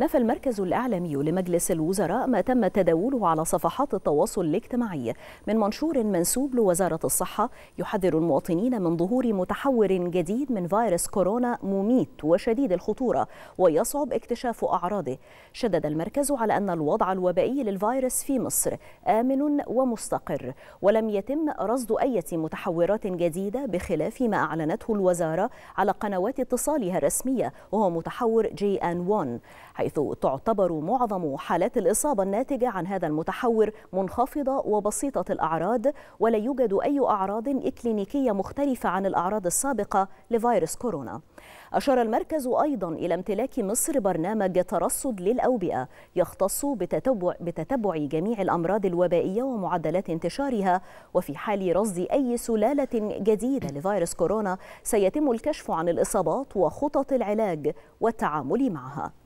نفى المركز الإعلامي لمجلس الوزراء ما تم تداوله على صفحات التواصل الاجتماعي من منشور منسوب لوزارة الصحة يحذر المواطنين من ظهور متحور جديد من فيروس كورونا مميت وشديد الخطورة ويصعب اكتشاف أعراضه شدد المركز على أن الوضع الوبائي للفيروس في مصر آمن ومستقر ولم يتم رصد أي متحورات جديدة بخلاف ما أعلنته الوزارة على قنوات اتصالها الرسمية وهو متحور جي آن 1 حيث تعتبر معظم حالات الإصابة الناتجة عن هذا المتحور منخفضة وبسيطة الأعراض ولا يوجد أي أعراض إكلينيكية مختلفة عن الأعراض السابقة لفيروس كورونا أشار المركز أيضا إلى امتلاك مصر برنامج ترصد للأوبئة يختص بتتبع, بتتبع جميع الأمراض الوبائية ومعدلات انتشارها وفي حال رصد أي سلالة جديدة لفيروس كورونا سيتم الكشف عن الإصابات وخطط العلاج والتعامل معها